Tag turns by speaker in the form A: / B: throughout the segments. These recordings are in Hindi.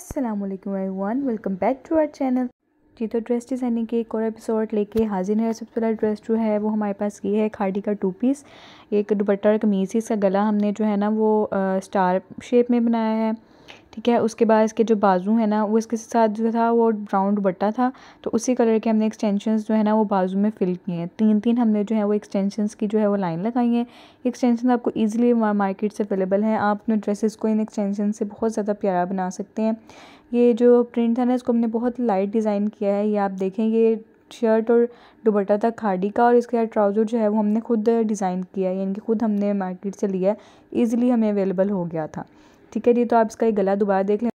A: असलम वालेकुम welcome back to our channel जी तो ड्रेस डिज़ाइनिंग के एक और एपिसोड लेके हाजिर है सबसे पहला ड्रेस जो है वो हमारे पास ये है खाड़ी का टू पीस एक दुपट्टा और कमीज़ इसका गला हमने जो है ना वो आ, स्टार शेप में बनाया है ठीक है उसके बाद इसके जो बाजू है ना वो इसके साथ जो था वो ब्राउन बट्टा था तो उसी कलर के हमने एक्सटेंशन जो है ना वो बाजू में फिल किए हैं तीन तीन हमने जो है वो एक्सटेंशन की जो है वो लाइन लगाई है एक्सटेंशन आपको ईजिली मार्केट से अवेलेबल है आप अपने ड्रेसेस को इन एक्सटेंशन से बहुत ज़्यादा प्यारा बना सकते हैं ये जो प्रिंट था ना इसको हमने बहुत लाइट डिज़ाइन किया है ये आप देखें ये शर्ट और दुबट्टा था खाड़ी का और इसके साथ ट्राउज़र जो है वो हमने खुद डिज़ाइन किया है यानी कि खुद हमने मार्केट से लिया है ईज़िली हमें अवेलेबल हो गया था ठीक है जी तो आप इसका ये गला दोबारा देख लें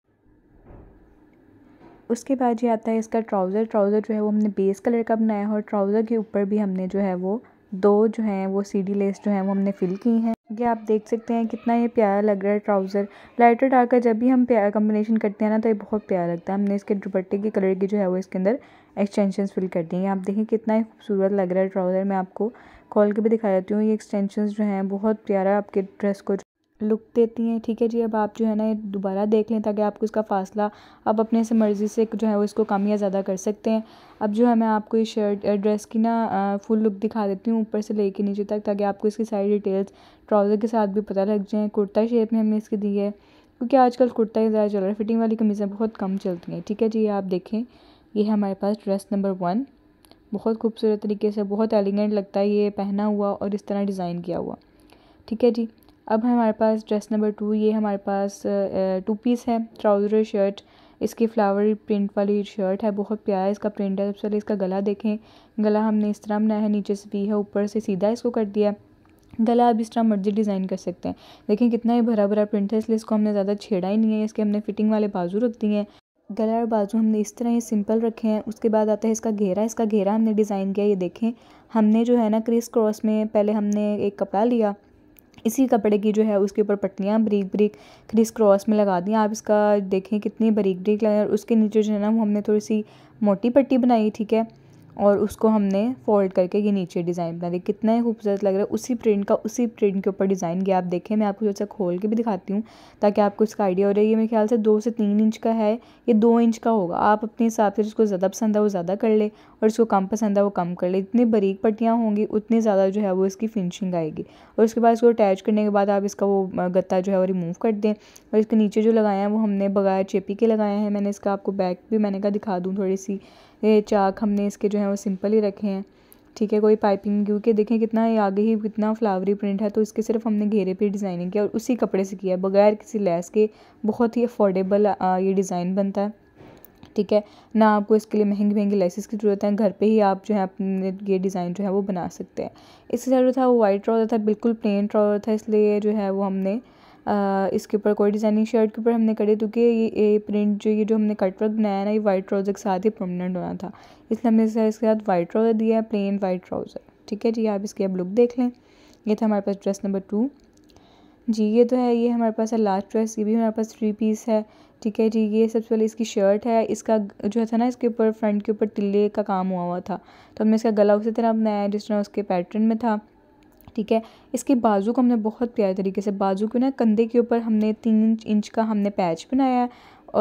A: उसके बाद ये आता है इसका ट्राउज़र ट्राउज़र जो है वो हमने बेस कलर का बनाया है और ट्राउज़र के ऊपर भी हमने जो है वो दो जो हैं वो सीडी लेस जो हैं वो हमने फिल की हैं ये आप देख सकते हैं कितना ये प्यारा लग रहा है ट्राउज़र लाइटर डार्क का जब भी हम प्यार कम्बिनेशन करते हैं ना तो ये बहुत प्यारा लगता है हमने इसके दुपट्टे के कलर की जो है वो इसके अंदर एक्सटेंशन फिल कर दी हैं आप देखें कितना ही खूबसूरत लग रहा है ट्राउज़र मैं आपको कॉल के भी दिखा देती हूँ ये एक्सटेंशन जो हैं बहुत प्यारा आपके ड्रेस को लुक देती हैं ठीक है जी अब आप जो है ना दोबारा देख लें ताकि आपको इसका फासला आप अपने से मर्ज़ी से जो है वो इसको कम या ज़्यादा कर सकते हैं अब जो है मैं आपको इस शर्ट ड्रेस की ना फुल लुक दिखा देती हूँ ऊपर से लेके नीचे तक ताकि आपको इसकी सारी डिटेल्स ट्राउज़र के साथ भी पता लग जाएँ कुर्ता शेप में हमने इसकी दी है क्योंकि आजकल कुर्ता ही ज़्यादा चल रहा है फिटिंग वाली कमीज़ें बहुत कम चलती हैं ठीक है जी आप देखें ये है हमारे पास ड्रेस नंबर वन बहुत खूबसूरत तरीके से बहुत एलिगेंट लगता है ये पहना हुआ और इस तरह डिज़ाइन किया हुआ ठीक है जी अब हमारे पास ड्रेस नंबर टू ये हमारे पास टू पीस है ट्राउज़र शर्ट इसकी फ्लावर प्रिंट वाली शर्ट है बहुत प्यारा इसका प्रिंट है सबसे पहले इसका गला देखें गला हमने इस तरह बनाया है नीचे से भी है ऊपर से सीधा इसको कर दिया गला आप इस तरह मर्जी डिज़ाइन कर सकते हैं लेकिन कितना ही भरा भरा प्रिंट है इसलिए इसको हमने ज़्यादा छेड़ा ही नहीं है इसके हमने फिटिंग वाले बाजू रख दिए हैं गला और बाजू हमने इस तरह ही सिंपल रखे हैं उसके बाद आता है इसका घेरा इसका घेरा हमने डिज़ाइन किया ये देखें हमने जो है ना क्रिस क्रॉस में पहले हमने एक कपड़ा लिया इसी कपड़े की जो है उसके ऊपर पट्टियाँ बरीक बरीक क्रिस क्रॉस में लगा दी आप इसका देखें कितनी बरीक बरीक लगाएँ और उसके नीचे जो है ना वो हमने थोड़ी सी मोटी पट्टी बनाई ठीक है और उसको हमने फोल्ड करके ये नीचे डिज़ाइन बना दिया कितना ही खूबसूरत लग रहा है उसी प्रिंट का उसी प्रिंट के ऊपर डिज़ाइन गया आप देखें मैं आपको जो है खोल के भी दिखाती हूँ ताकि आपको इसका आइडिया हो रहा है ये मेरे ख्याल से दो से तीन इंच का है ये दो इंच का होगा आप अपने हिसाब से जिसको ज़्यादा पसंद है वो ज़्यादा कर ले और जिसको कम पसंद है वो कम कर ले जितनी बारीक पट्टियाँ होंगी उतनी ज़्यादा जो है वो इसकी फिनिशिंग आएगी और उसके बाद इसको अटैच करने के बाद आप इसका वो गत्ता जो है वो रिमूव कर दें और इसके नीचे जो लगाया है वो हमने बगैर चेपी के लगाया है मैंने इसका आपको बैक भी मैंने कहा दिखा दूँ थोड़ी सी ये चाक हमने इसके जो है वो सिंपल ही रखे हैं ठीक है कोई पाइपिंग क्योंकि देखें कितना ये आगे ही कितना फ्लावरी प्रिंट है तो इसके सिर्फ हमने घेरे पे डिज़ाइनिंग किया और उसी कपड़े से किया बगैर किसी लेस के बहुत ही अफोर्डेबल ये डिज़ाइन बनता है ठीक है ना आपको इसके लिए महंगी महंगी लेसेस की ज़रूरत है घर पे ही आप जो है अपने ये डिज़ाइन जो है वो बना सकते हैं इसके साथ जो था वो वाइट ट्राउज़र था बिल्कुल प्लेन ट्राउज़र था इसलिए जो है वो हमने इसके ऊपर कोई डिज़ाइनिंग शर्ट के ऊपर हमने करी क्योंकि ये ये प्रिंट जो ये जो हमने कट वर्क बनाया ना ये वाइट ट्राउज़र के साथ ही परमानेंट होना था इसलिए हमने इसके साथ वाइट ट्राउज़र दिया है प्लेन वाइट ट्राउज़र ठीक है जी आप इसकी अब लुक देख लें ये था हमारे पास ड्रेस नंबर टू जी ये तो है ये हमारे पास है लास्ट ड्रेस ये भी हमारे पास थ्री पीस है ठीक है जी ये सबसे पहले इसकी शर्ट है इसका जो था ना इसके ऊपर फ्रंट के ऊपर तिल्ले का काम हुआ हुआ था तो हमने इसका गला उसी तरह बनाया जिस तरह उसके पैटर्न में था ठीक है इसके बाजू को हमने बहुत प्यारे तरीके से बाजू को ना कंधे के ऊपर हमने तीन इंच का हमने पैच बनाया है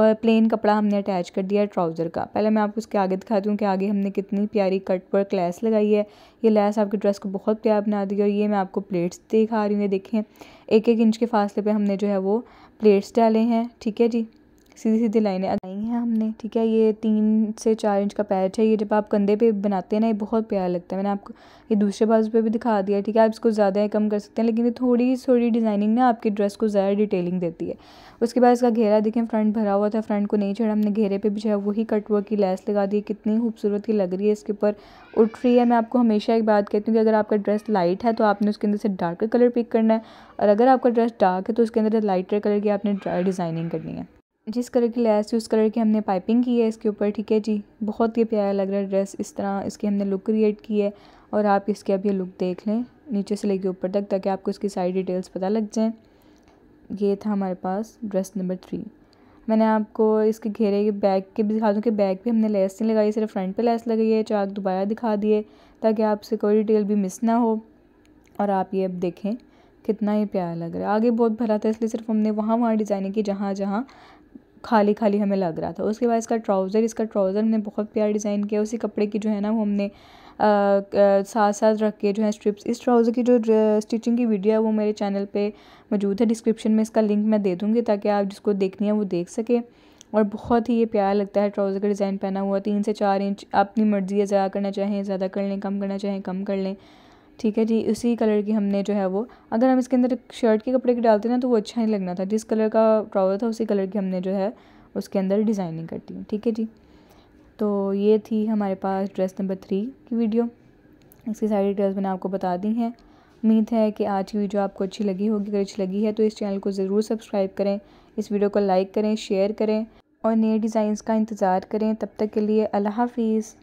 A: और प्लेन कपड़ा हमने अटैच कर दिया है ट्राउज़र का पहले मैं आपको उसके आगे दिखाती हूँ कि आगे हमने कितनी प्यारी कट वर्क लैस लगाई है ये लैस आपकी ड्रेस को बहुत प्यार बना दी और ये मैं आपको प्लेट्स दिखा रही हूँ ये देखें एक एक इंच के फासले पे हमने जो है वो प्लेट्स डाले हैं ठीक है जी सीधी सीधी लाइनें लगाई हैं हमने ठीक है ये तीन से चार इंच का पैच है ये जब आप कंधे पे बनाते हैं ना ये बहुत प्यारा लगता है मैंने आपको ये दूसरे बाजू पे भी दिखा दिया ठीक है आप इसको ज़्यादा कम कर सकते हैं लेकिन ये थोड़ी थोड़ी डिज़ाइनिंग ना आपकी ड्रेस को ज़्यादा डिटेलिंग देती है उसके बाद इसका घेरा देखें फ्रंट भरा हुआ था फ्रंट को नहीं छेड़ा हमने घेरे पर भी जो है वही कटवर्क की लैस लगा दी कितनी खूबसूरत ही लग रही है इसके ऊपर उठ रही है मैं आपको हमेशा एक बात कहती हूँ कि अगर आपका ड्रेस लाइट है तो आपने उसके अंदर से डार्कर कलर पिक करना है और अगर आपका ड्रेस डार्क है तो उसके अंदर लाइटर कलर की आपने डिज़ाइनिंग करनी है जिस कलर की लैस थी उस कलर की हमने पाइपिंग की है इसके ऊपर ठीक है जी बहुत ही प्यारा लग रहा है ड्रेस इस तरह इसकी हमने लुक क्रिएट की है और आप इसके अब ये लुक देख लें नीचे से लेके ऊपर तक ताकि आपको इसकी सारी डिटेल्स पता लग जाएँ ये था हमारे पास ड्रेस नंबर थ्री मैंने आपको इसके घेरे के बैग के भी दिखा दूँ कि बैग भी हमने लेस नहीं लगाई सिर्फ फ्रंट पे लेस लगाई है चाक दोबारा दिखा दिए ताकि आपसे कोई डिटेल भी मिस ना हो और आप ये अब देखें कितना ही प्यारा लग रहा है आगे बहुत भरा था इसलिए सिर्फ हमने वहाँ वहाँ डिज़ाइनिंग की जहाँ जहाँ खाली खाली हमें लग रहा था उसके बाद इसका ट्राउज़र इसका ट्राउज़र हमने बहुत प्यार डिज़ाइन किया उसी कपड़े की जो है ना वो हमने साथ साथ रख के जो है स्ट्रिप्स इस ट्राउज़र की जो स्टिचिंग की वीडियो है वो मेरे चैनल पे मौजूद है डिस्क्रिप्शन में इसका लिंक मैं दे दूँगी ताकि आप जिसको देखनी है वो देख सकें और बहुत ही ये प्यार लगता है ट्राउज़र का डिज़ाइन पहना हुआ तीन से चार इंच अपनी मर्ज़ी है ज़्यादा करना चाहें ज़्यादा कर लें कम करना चाहें कम कर लें ठीक है जी इसी कलर की हमने जो है वो अगर हम इसके अंदर शर्ट के कपड़े की डालते ना तो वो अच्छा नहीं लगना था जिस कलर का ट्राउज़र था उसी कलर की हमने जो है उसके अंदर डिज़ाइनिंग कर दी ठीक है जी तो ये थी हमारे पास ड्रेस नंबर थ्री की वीडियो इसकी सारी डिटेल्स मैंने आपको बता दी हैं उम्मीद है कि आज की वीडियो आपको अच्छी लगी होगी अगर अच्छी लगी है तो इस चैनल को ज़रूर सब्सक्राइब करें इस वीडियो को लाइक करें शेयर करें और नए डिज़ाइंस का इंतज़ार करें तब तक के लिए अल्लाह हाफिज़